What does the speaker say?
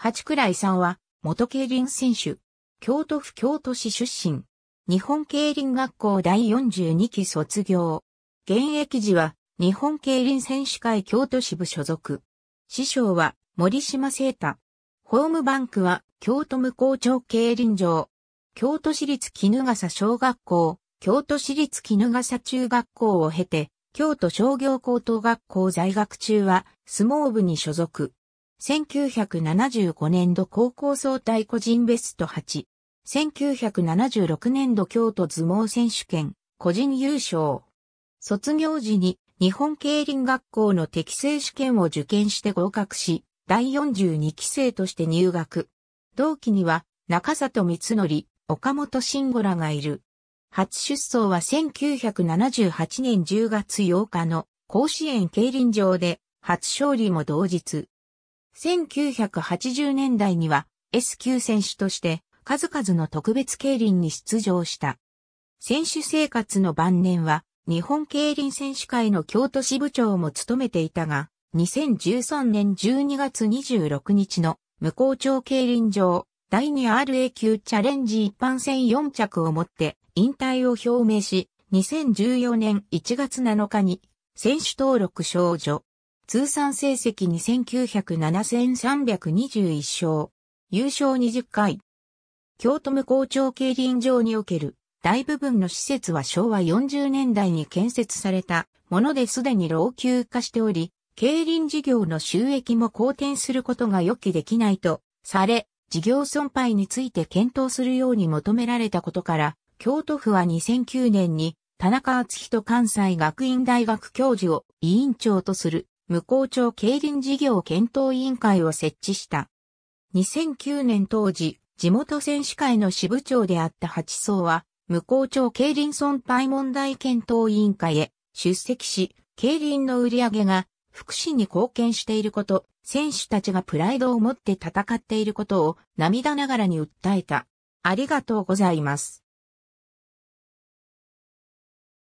八倉井さんは、元競輪選手、京都府京都市出身、日本競輪学校第42期卒業。現役時は、日本競輪選手会京都支部所属。師匠は、森島聖太。ホームバンクは、京都無校長競輪場。京都市立絹笠小学校、京都市立絹笠中学校を経て、京都商業高等学校在学中は相撲部に所属。1975年度高校総体個人ベスト8。1976年度京都相撲選手権、個人優勝。卒業時に日本競輪学校の適正試験を受験して合格し、第42期生として入学。同期には中里光則、岡本慎吾らがいる。初出走は1978年10月8日の甲子園競輪場で初勝利も同日。1980年代には S 級選手として数々の特別競輪に出場した。選手生活の晩年は日本競輪選手会の京都支部長も務めていたが、2013年12月26日の無効町競輪場第 2RA 級チャレンジ一般戦4着をもって引退を表明し、2014年1月7日に選手登録少女通算成績2907 321勝、優勝20回。京都無校長競輪場における大部分の施設は昭和40年代に建設されたものですでに老朽化しており、競輪事業の収益も好転することが予期できないとされ、事業損敗について検討するように求められたことから、京都府は2009年に田中敦人関西学院大学教授を委員長とする無効町競輪事業検討委員会を設置した。2009年当時、地元選手会の支部長であった八層は、無効町競輪損廃問題検討委員会へ出席し、競輪の売り上げが福祉に貢献していること、選手たちがプライドを持って戦っていることを涙ながらに訴えた。ありがとうございます。